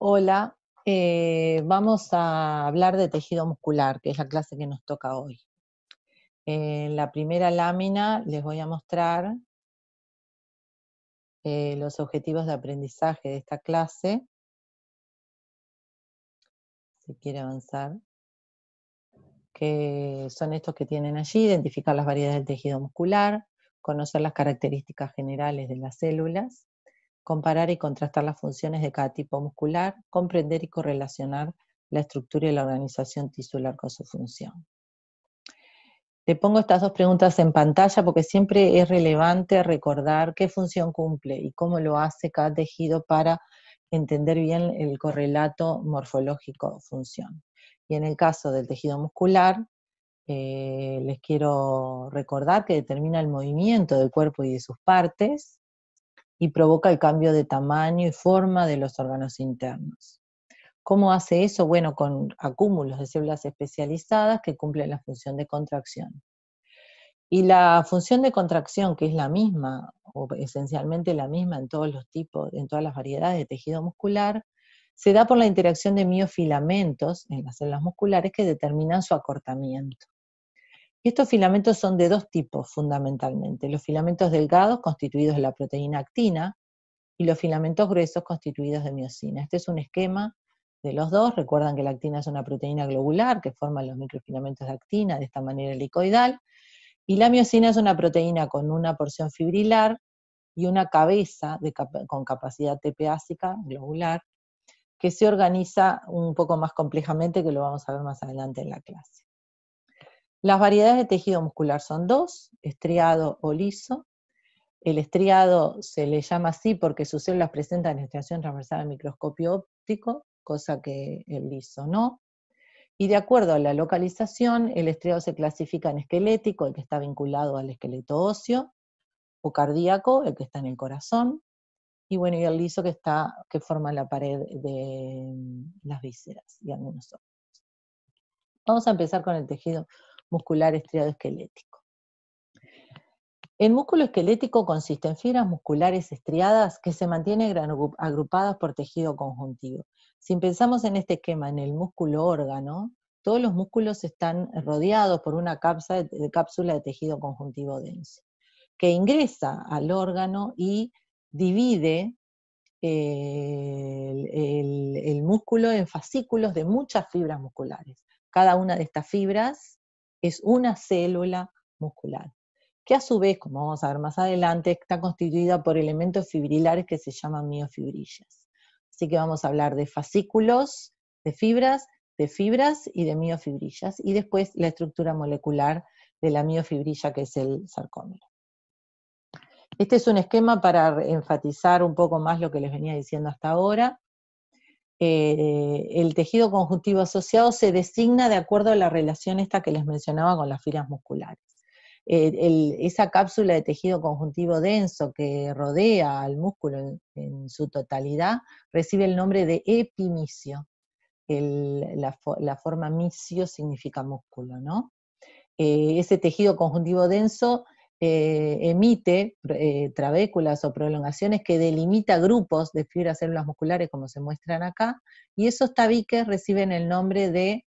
Hola, eh, vamos a hablar de tejido muscular, que es la clase que nos toca hoy. En la primera lámina les voy a mostrar eh, los objetivos de aprendizaje de esta clase. Si quiere avanzar. Que son estos que tienen allí, identificar las variedades del tejido muscular, conocer las características generales de las células, comparar y contrastar las funciones de cada tipo muscular, comprender y correlacionar la estructura y la organización tisular con su función. Te pongo estas dos preguntas en pantalla porque siempre es relevante recordar qué función cumple y cómo lo hace cada tejido para entender bien el correlato morfológico-función. Y en el caso del tejido muscular, eh, les quiero recordar que determina el movimiento del cuerpo y de sus partes, y provoca el cambio de tamaño y forma de los órganos internos. ¿Cómo hace eso? Bueno, con acúmulos de células especializadas que cumplen la función de contracción. Y la función de contracción, que es la misma, o esencialmente la misma en todos los tipos, en todas las variedades de tejido muscular, se da por la interacción de miofilamentos en las células musculares que determinan su acortamiento. Y estos filamentos son de dos tipos fundamentalmente, los filamentos delgados constituidos de la proteína actina y los filamentos gruesos constituidos de miocina. Este es un esquema de los dos. Recuerdan que la actina es una proteína globular que forma los microfilamentos de actina de esta manera helicoidal. Y la miocina es una proteína con una porción fibrilar y una cabeza con capacidad tepeásica globular que se organiza un poco más complejamente que lo vamos a ver más adelante en la clase. Las variedades de tejido muscular son dos, estriado o liso. El estriado se le llama así porque sus células presentan estriación transversal al microscopio óptico, cosa que el liso no. Y de acuerdo a la localización, el estriado se clasifica en esquelético, el que está vinculado al esqueleto óseo, o cardíaco, el que está en el corazón, y bueno, y el liso que está, que forma la pared de mm, las vísceras y algunos otros. Vamos a empezar con el tejido muscular esquelético. El músculo esquelético consiste en fibras musculares estriadas que se mantienen agrupadas por tejido conjuntivo. Si pensamos en este esquema, en el músculo órgano, todos los músculos están rodeados por una cápsula de tejido conjuntivo denso, que ingresa al órgano y divide eh, el, músculo en fascículos de muchas fibras musculares. Cada una de estas fibras es una célula muscular, que a su vez, como vamos a ver más adelante, está constituida por elementos fibrilares que se llaman miofibrillas. Así que vamos a hablar de fascículos, de fibras, de fibras y de miofibrillas, y después la estructura molecular de la miofibrilla que es el sarcómero. Este es un esquema para enfatizar un poco más lo que les venía diciendo hasta ahora. Eh, el tejido conjuntivo asociado se designa de acuerdo a la relación esta que les mencionaba con las filas musculares. esa cápsula de tejido conjuntivo denso que rodea al músculo en, su totalidad recibe el nombre de epimicio. la, forma misio significa músculo, ¿no? Eh, ese tejido conjuntivo denso eh, emite eh, trabéculas o prolongaciones que delimita grupos de fibras células musculares, como se muestran acá, y esos tabiques reciben el nombre de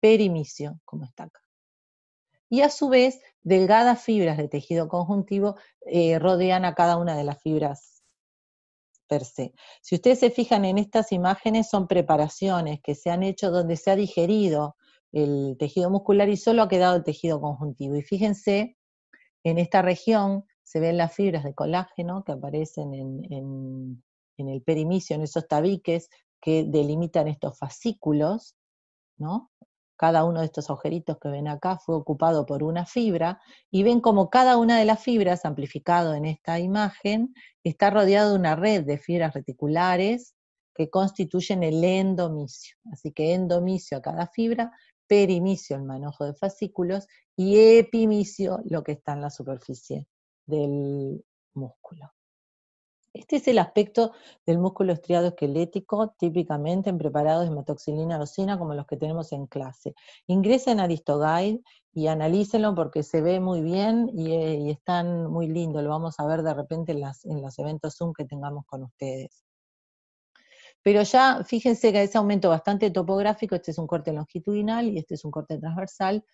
perimicio, como está acá. Y a su vez, delgadas fibras de tejido conjuntivo eh, rodean a cada una de las fibras per se. Si ustedes se fijan en estas imágenes, son preparaciones que se han hecho donde se ha digerido el tejido muscular y solo ha quedado el tejido conjuntivo. Y fíjense en esta región se ven las fibras de colágeno que aparecen en, el perimicio, en esos tabiques que delimitan estos fascículos, ¿no? Cada uno de estos agujeritos que ven acá fue ocupado por una fibra y ven como cada una de las fibras, amplificado en esta imagen, está rodeado de una red de fibras reticulares que constituyen el endomicio. Así que endomicio a cada fibra perimicio el manojo de fascículos y epimicio lo que está en la superficie del músculo. Este es el aspecto del músculo estriado esquelético, típicamente en preparados de hematoxilina sina, como los que tenemos en clase. Ingresen a Distoguide y analícenlo porque se ve muy bien y, eh, están muy lindos. Lo vamos a ver de repente en los eventos Zoom que tengamos con ustedes. Pero ya fíjense que ese aumento bastante topográfico, este es un corte longitudinal y este es un corte transversal,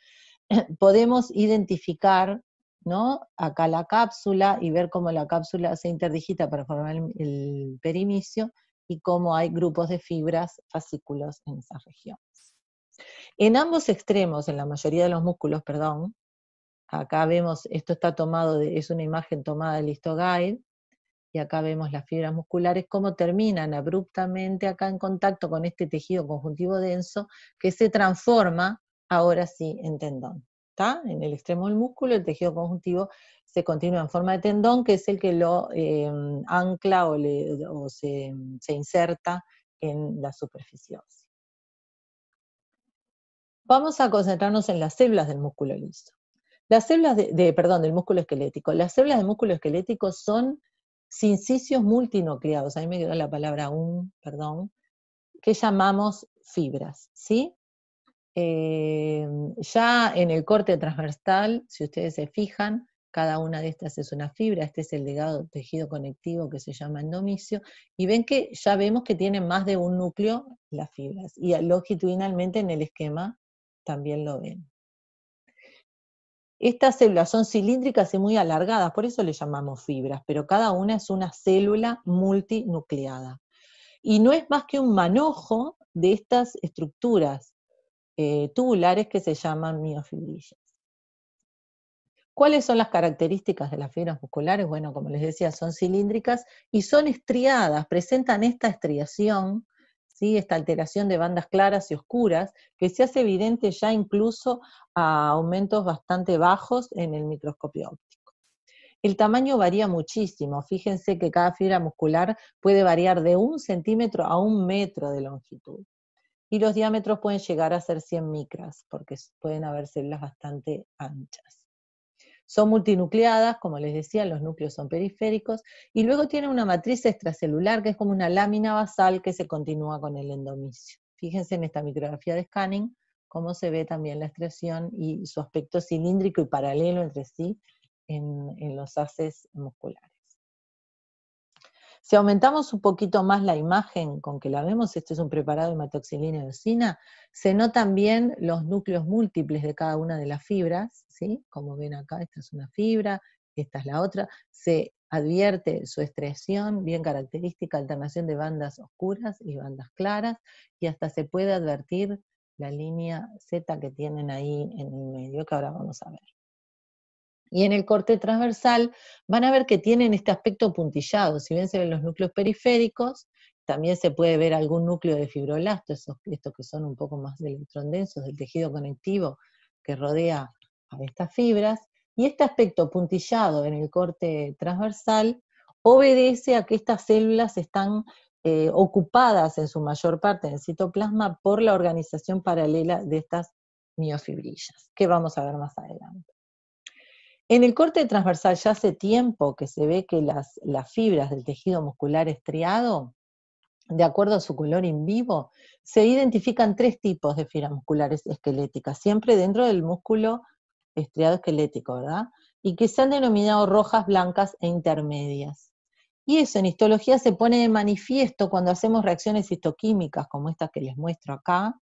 podemos identificar ¿no? acá la cápsula y ver cómo la cápsula se interdigita para formar el, perimisio perimicio y cómo hay grupos de fibras, fascículos en esa región. En ambos extremos, en la mayoría de los músculos, perdón, acá vemos, esto está tomado, es una imagen tomada del histoguide, y acá vemos las fibras musculares, cómo terminan abruptamente acá en contacto con este tejido conjuntivo denso que se transforma ahora sí en tendón. En el extremo del músculo, el tejido conjuntivo se continúa en forma de tendón, que es el que lo em, ancla o, se, inserta en la superficie Vamos a concentrarnos en las células del músculo liso. Las células de, perdón, del músculo esquelético. Las células del músculo esquelético son sincicios multinucleados, ahí me quedó la palabra un, perdón, que llamamos fibras, ¿sí? Em, ya en el corte transversal, si ustedes se fijan, cada una de estas es una fibra, este es el legado tejido conectivo que se llama endomicio, y ven que ya vemos que tienen más de un núcleo las fibras, y longitudinalmente en el esquema también lo ven. Estas células son cilíndricas y muy alargadas, por eso le llamamos fibras, pero cada una es una célula multinucleada. Y no es más que un manojo de estas estructuras eh, tubulares que se llaman miofibrillas. ¿Cuáles son las características de las fibras musculares? Bueno, como les decía, son cilíndricas y son estriadas, presentan esta estriación esta alteración de bandas claras y oscuras, que se hace evidente ya incluso a aumentos bastante bajos en el microscopio óptico. El tamaño varía muchísimo, fíjense que cada fibra muscular puede variar de un centímetro a un metro de longitud. Y los diámetros pueden llegar a ser 100 micras, porque pueden haber células bastante anchas. Son multinucleadas, como les decía, los núcleos son periféricos, y luego tienen una matriz extracelular que es como una lámina basal que se continúa con el endomicio. Fíjense en esta micrografía de scanning cómo se ve también la extracción y su aspecto cilíndrico y paralelo entre sí en, en los haces musculares. Si aumentamos un poquito más la imagen con que la vemos, este es un preparado de hematoxilina y docina, se notan bien los núcleos múltiples de cada una de las fibras, ¿sí? Como ven acá, esta es una fibra, esta es la otra, se advierte su estresión bien característica, alternación de bandas oscuras y bandas claras, y hasta se puede advertir la línea Z que tienen ahí en el medio, que ahora vamos a ver. Y en el corte transversal van a ver que tienen este aspecto puntillado, si bien se ven los núcleos periféricos, también se puede ver algún núcleo de fibroblasto, esos, estos que son un poco más electrondensos, del tejido conectivo que rodea a estas fibras, y este aspecto puntillado en el corte transversal obedece a que estas células están eh, ocupadas en su mayor parte en citoplasma por la organización paralela de estas miofibrillas, que vamos a ver más adelante. En el corte transversal ya hace tiempo que se ve que las, fibras del tejido muscular estriado, de acuerdo a su color in vivo, se identifican tres tipos de fibras musculares esqueléticas, siempre dentro del músculo estriado esquelético, ¿verdad? Y que se han denominado rojas, blancas e intermedias. Y eso en histología se pone de manifiesto cuando hacemos reacciones histoquímicas como estas que les muestro acá,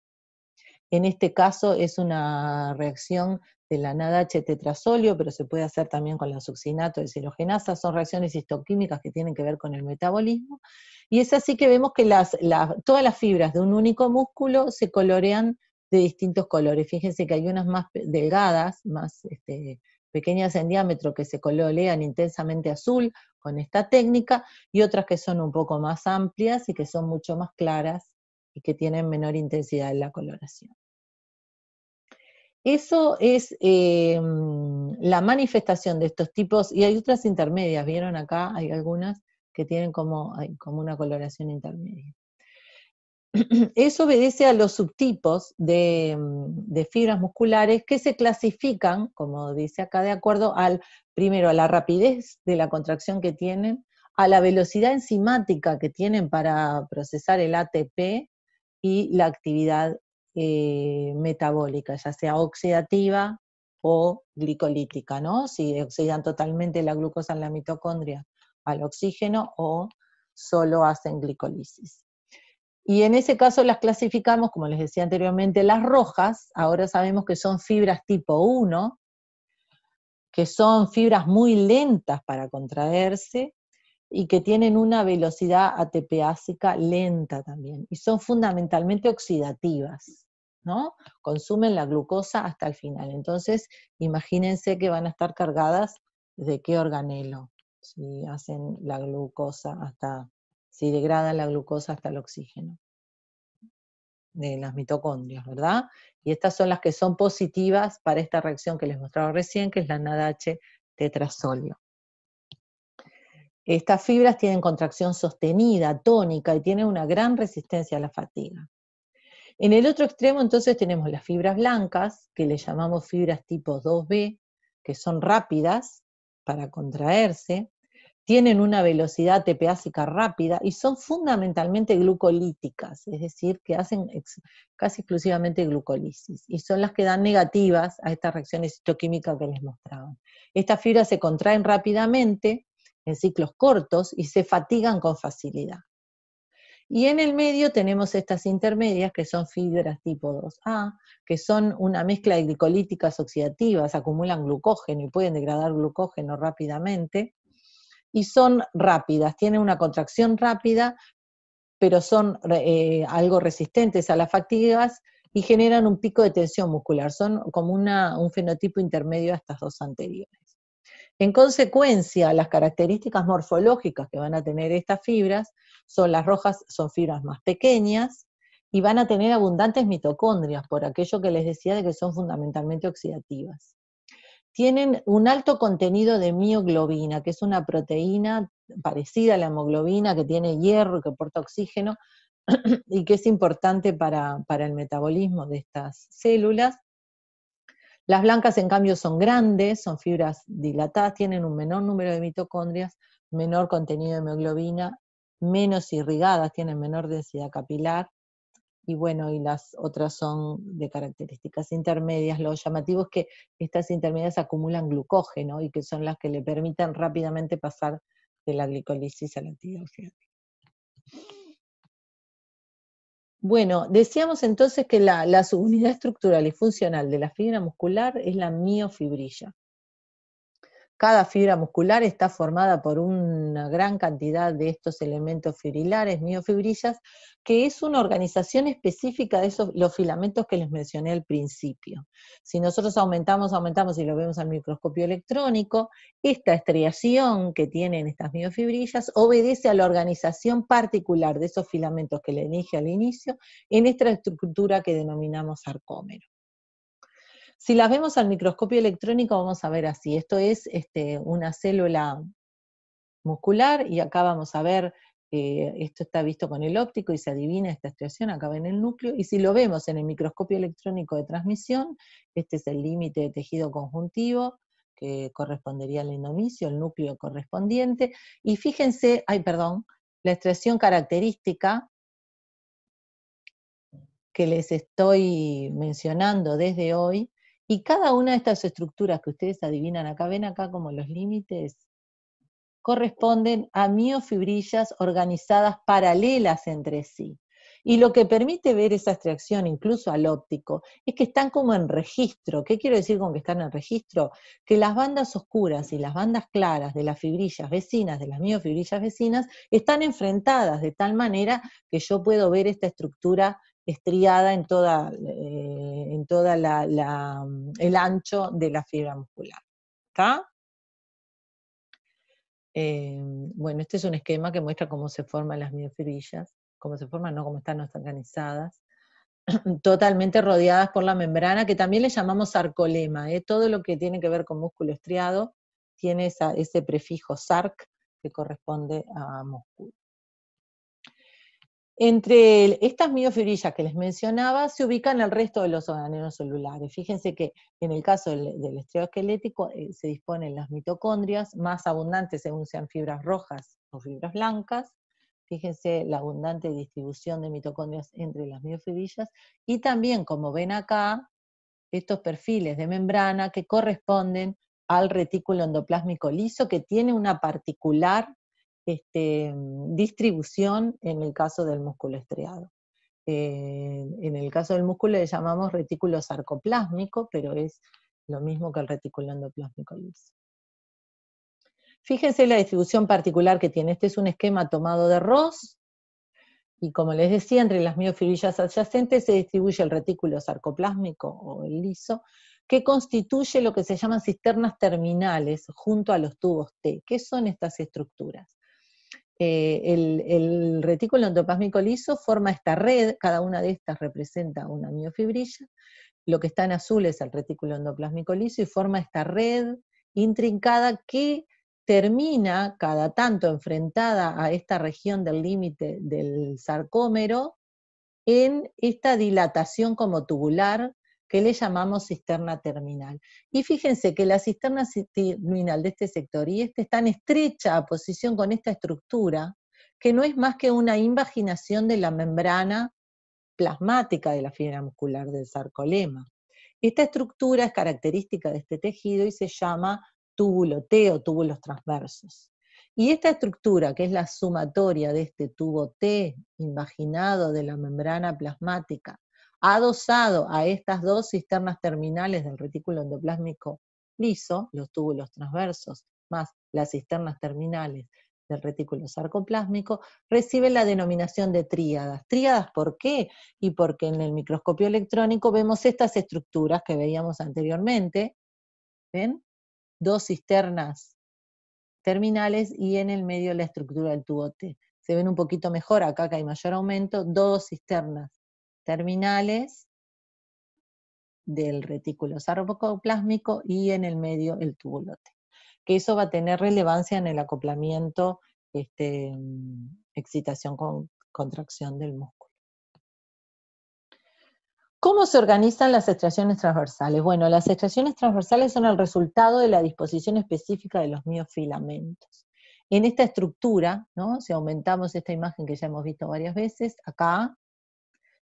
en este caso es una reacción de la NADH tetrasolio, pero se puede hacer también con la succinato de son reacciones histoquímicas que tienen que ver con el metabolismo, y es así que vemos que todas las fibras de un único músculo se colorean de distintos colores. Fíjense que hay unas más delgadas, más este, pequeñas en diámetro, que se colorean intensamente azul con esta técnica, y otras que son un poco más amplias y que son mucho más claras y que tienen menor intensidad en la coloración. Eso es eh, la manifestación de estos tipos, y hay otras intermedias, vieron acá, hay algunas que tienen como, como una coloración intermedia. Eso obedece a los subtipos de, de, fibras musculares que se clasifican, como dice acá, de acuerdo al, primero, a la rapidez de la contracción que tienen, a la velocidad enzimática que tienen para procesar el ATP y la actividad eh, metabólica, ya sea oxidativa o glicolítica, ¿no? Si oxidan totalmente la glucosa en la mitocondria al oxígeno o solo hacen glicólisis. Y en ese caso las clasificamos, como les decía anteriormente, las rojas, ahora sabemos que son fibras tipo 1, que son fibras muy lentas para contraerse y que tienen una velocidad ATPásica lenta también, y son fundamentalmente oxidativas. Consumen la glucosa hasta el final. Entonces, imagínense que van a estar cargadas de qué organelo, si hacen la glucosa hasta, si degradan la glucosa hasta el oxígeno de las mitocondrias, ¿verdad? Y estas son las que son positivas para esta reacción que les mostraba recién, que es la NADH tetrasolio. Estas fibras tienen contracción sostenida, tónica, y tienen una gran resistencia a la fatiga. En el otro extremo entonces tenemos las fibras blancas, que le llamamos fibras tipo 2B, que son rápidas para contraerse, tienen una velocidad tepeásica rápida y son fundamentalmente glucolíticas, es decir, que hacen casi exclusivamente glucolisis y son las que dan negativas a estas reacciones citoquímicas que les mostraba. Estas fibras se contraen rápidamente en ciclos cortos y se fatigan con facilidad. Y en el medio tenemos estas intermedias que son fibras tipo 2A, que son una mezcla de glicolíticas oxidativas, acumulan glucógeno y pueden degradar glucógeno rápidamente. Y son rápidas, tienen una contracción rápida, pero son eh, algo resistentes a las fatigas y generan un pico de tensión muscular. Son como un fenotipo intermedio a estas dos anteriores. En consecuencia, las características morfológicas que van a tener estas fibras son las rojas, son fibras más pequeñas y van a tener abundantes mitocondrias, por aquello que les decía de que son fundamentalmente oxidativas. Tienen un alto contenido de mioglobina, que es una proteína parecida a la hemoglobina, que tiene hierro, que aporta oxígeno, y que es importante para, para, el metabolismo de estas células. Las blancas, en cambio, son grandes, son fibras dilatadas, tienen un menor número de mitocondrias, menor contenido de hemoglobina, menos irrigadas, tienen menor densidad capilar, y bueno, y las otras son de características intermedias. Lo llamativo es que estas intermedias acumulan glucógeno y que son las que le permiten rápidamente pasar de la glicolisis a la antioxidante. Bueno, decíamos entonces que la, la subunidad estructural y funcional de la fibra muscular es la miofibrilla. Cada fibra muscular está formada por una gran cantidad de estos elementos fibrilares, miofibrillas, que es una organización específica de esos los filamentos que les mencioné al principio. Si nosotros aumentamos, aumentamos y lo vemos al microscopio electrónico, esta estriación que tienen estas miofibrillas obedece a la organización particular de esos filamentos que le dije al inicio en esta estructura que denominamos sarcómero. Si las vemos al microscopio electrónico vamos a ver así, esto es este, una célula muscular y acá vamos a ver, eh, esto está visto con el óptico y se adivina esta estriación, acá en el núcleo, y si lo vemos en el microscopio electrónico de transmisión, este es el límite de tejido conjuntivo, que correspondería al endomicio, el núcleo correspondiente, y fíjense, ay perdón, la extracción característica que les estoy mencionando desde hoy y cada una de estas estructuras que ustedes adivinan acá, ven acá como los límites, corresponden a miofibrillas organizadas paralelas entre sí. Y lo que permite ver esa extracción, incluso al óptico, es que están como en registro. ¿Qué quiero decir con que están en registro? Que las bandas oscuras y las bandas claras de las fibrillas vecinas, de las miofibrillas vecinas, están enfrentadas de tal manera que yo puedo ver esta estructura estriada en toda, eh, en toda la, el ancho de la fibra muscular. Em, bueno, este es un esquema que muestra cómo se forman las miofibrillas, cómo se forman, no cómo están organizadas, totalmente rodeadas por la membrana, que también le llamamos sarcolema. ¿eh? Todo lo que tiene que ver con músculo estriado tiene ese prefijo sarc que corresponde a músculo. Entre estas miofibrillas que les mencionaba se ubican el resto de los organelos celulares. Fíjense que en el caso del, estreoesquelético esquelético eh, se disponen las mitocondrias, más abundantes según sean fibras rojas o fibras blancas. Fíjense la abundante distribución de mitocondrias entre las miofibrillas. Y también, como ven acá, estos perfiles de membrana que corresponden al retículo endoplásmico liso que tiene una particular este, mm, distribución en el caso del músculo estriado. Eh, en el caso del músculo le llamamos retículo sarcoplásmico, pero es lo mismo que el retículo endoplásmico liso. Fíjense la distribución particular que tiene. Este es un esquema tomado de Ross y como les decía, entre las miofibrillas adyacentes se distribuye el retículo sarcoplásmico o el liso, que constituye lo que se llaman cisternas terminales junto a los tubos T. ¿Qué son estas estructuras? Eh, el, retículo endoplasmico liso forma esta red, cada una de estas representa una miofibrilla, lo que está en azul es el retículo endoplasmico liso y forma esta red intrincada que termina cada tanto enfrentada a esta región del límite del sarcómero en esta dilatación como tubular que le llamamos cisterna terminal. Y fíjense que la cisterna terminal de este sector y este está tan estrecha posición con esta estructura, que no es más que una invaginación de la membrana plasmática de la fibra muscular del sarcolema. Esta estructura es característica de este tejido y se llama túbulo T o túbulos transversos. Y esta estructura, que es la sumatoria de este tubo T invaginado de la membrana plasmática adosado a estas dos cisternas terminales del retículo endoplásmico liso, los túbulos transversos más las cisternas terminales del retículo sarcoplásmico, recibe la denominación de tríadas. ¿Tríadas por qué? Y porque en el microscopio electrónico vemos estas estructuras que veíamos anteriormente, ¿ven? Dos cisternas terminales y en el medio la estructura del tubo T. Se ven un poquito mejor acá que hay mayor aumento, dos cisternas terminales del retículo sarcoplásmico y en el medio el tubulote. Que eso va a tener relevancia en el acoplamiento, este, mm, excitación con contracción del músculo. ¿Cómo se organizan las extracciones transversales? Bueno, las extracciones transversales son el resultado de la disposición específica de los miofilamentos. En esta estructura, ¿no? si aumentamos esta imagen que ya hemos visto varias veces, acá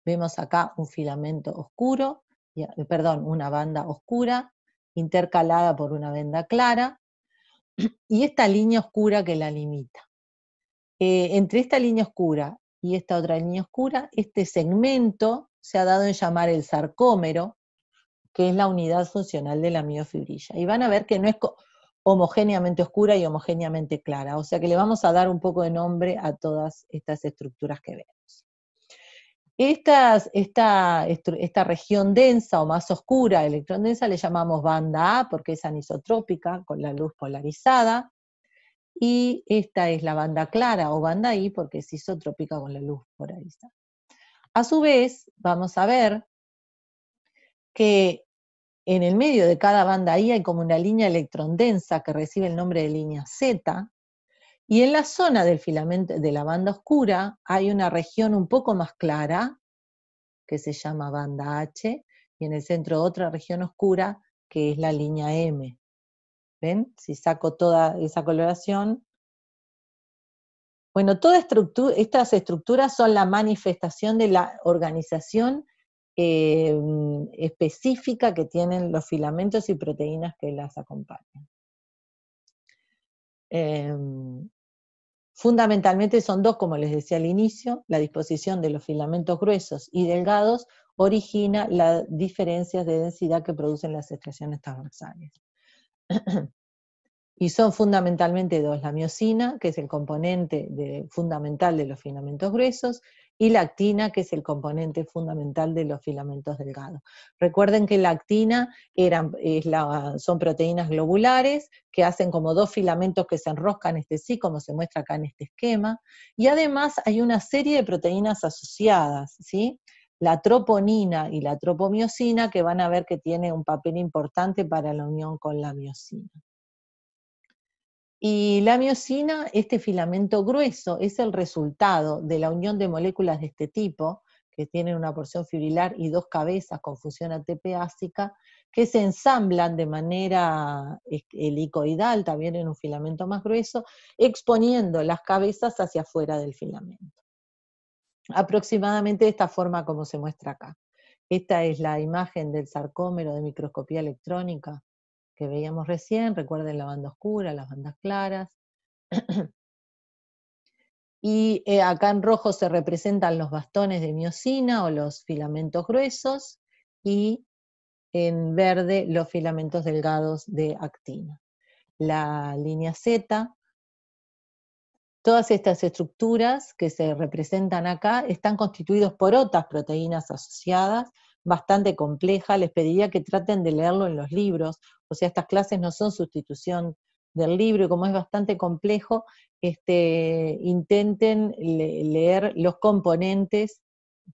Vemos acá un filamento oscuro, eh, perdón, una banda oscura intercalada por una venda clara y esta línea oscura que la limita. Eh, entre esta línea oscura y esta otra línea oscura, este segmento se ha dado en llamar el sarcómero, que es la unidad funcional de la miofibrilla. Y van a ver que no es homogéneamente oscura y homogéneamente clara, o sea que le vamos a dar un poco de nombre a todas estas estructuras que vemos esta, esta, región densa o más oscura, electrondensa, le llamamos banda A porque es anisotrópica con la luz polarizada. Y esta es la banda clara o banda I porque es isotrópica con la luz polarizada. A su vez, vamos a ver que en el medio de cada banda I hay como una línea densa que recibe el nombre de línea Z, y en la zona del filamento de la banda oscura hay una región un poco más clara, que se llama banda H, y en el centro otra región oscura, que es la línea M. ¿Ven? Si saco toda esa coloración. Bueno, todas estas estructuras son la manifestación de la organización eh, específica que tienen los filamentos y proteínas que las acompañan. Em, Fundamentalmente son dos, como les decía al inicio, la disposición de los filamentos gruesos y delgados origina las diferencias de densidad que producen las extracciones transversales. y son fundamentalmente dos, la miocina, que es el componente fundamental de los filamentos gruesos, y la actina, que es el componente fundamental de los filamentos delgados. Recuerden que la actina son proteínas globulares que hacen como dos filamentos que se enroscan este sí, como se muestra acá en este esquema, y además hay una serie de proteínas asociadas, ¿sí? la troponina y la tropomiosina, que van a ver que tiene un papel importante para la unión con la miocina y la miocina, este filamento grueso, es el resultado de la unión de moléculas de este tipo, que tienen una porción fibrilar y dos cabezas con fusión atp que se ensamblan de manera helicoidal, también en un filamento más grueso, exponiendo las cabezas hacia afuera del filamento. Aproximadamente de esta forma como se muestra acá. Esta es la imagen del sarcómero de microscopía electrónica que veíamos recién, recuerden la banda oscura, las bandas claras. y eh, acá en rojo se representan los bastones de miocina o los filamentos gruesos y en verde los filamentos delgados de actina. La línea Z Todas estas estructuras que se representan acá están constituidas por otras proteínas asociadas bastante compleja, les pediría que traten de leerlo en los libros, o sea, estas clases no son sustitución del libro, y como es bastante complejo, este, intenten leer los componentes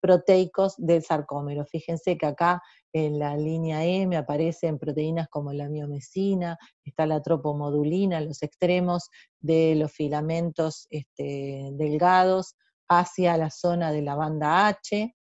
proteicos del sarcómero. Fíjense que acá en la línea e, M aparecen proteínas como la miomesina, está la tropomodulina, los extremos de los filamentos este, delgados hacia la zona de la banda H,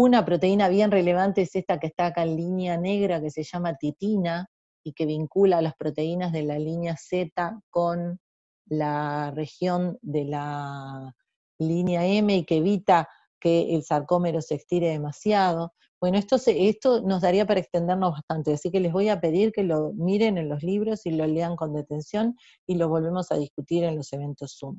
una proteína bien relevante es esta que está acá en línea negra, que se llama titina, y que vincula las proteínas de la línea Z con la región de la línea M y que evita que el sarcómero se estire demasiado. Bueno, esto, esto nos daría para extendernos bastante, así que les voy a pedir que lo miren en los libros y lo lean con detención y lo volvemos a discutir en los eventos Zoom.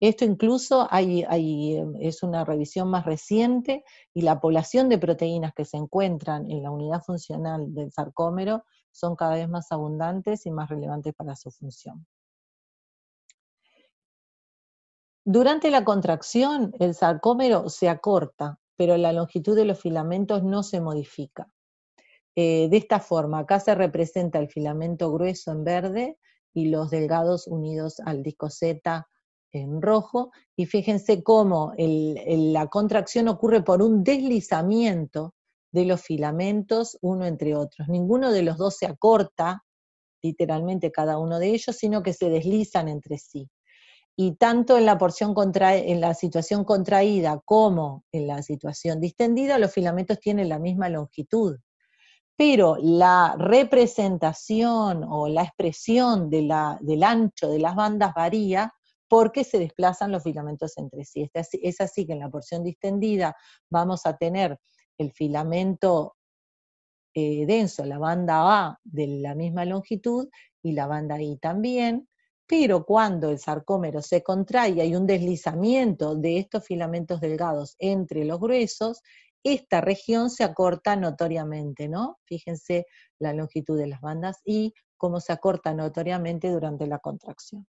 Esto incluso em, es una revisión más reciente y la población de proteínas que se encuentran en la unidad funcional del sarcómero son cada vez más abundantes y más relevantes para su función. Durante la contracción, el sarcómero se acorta, pero la longitud de los filamentos no se modifica. Eh, de esta forma, acá se representa el filamento grueso en verde y los delgados unidos al disco Z en rojo, y fíjense cómo la contracción ocurre por un deslizamiento de los filamentos uno entre otros. Ninguno de los dos se acorta, literalmente cada uno de ellos, sino que se deslizan entre sí. Y tanto en la, porción en la situación contraída como en la situación distendida, los filamentos tienen la misma longitud. Pero la representación o la expresión del ancho de las bandas varía porque se desplazan los filamentos entre sí. Es así que en la porción distendida vamos a tener el filamento eh, denso, la banda A de la misma longitud y la banda I también, pero cuando el sarcómero se contrae y hay un deslizamiento de estos filamentos delgados entre los gruesos, esta región se acorta notoriamente, ¿no? Fíjense la longitud de las bandas y cómo se acorta notoriamente durante la contracción.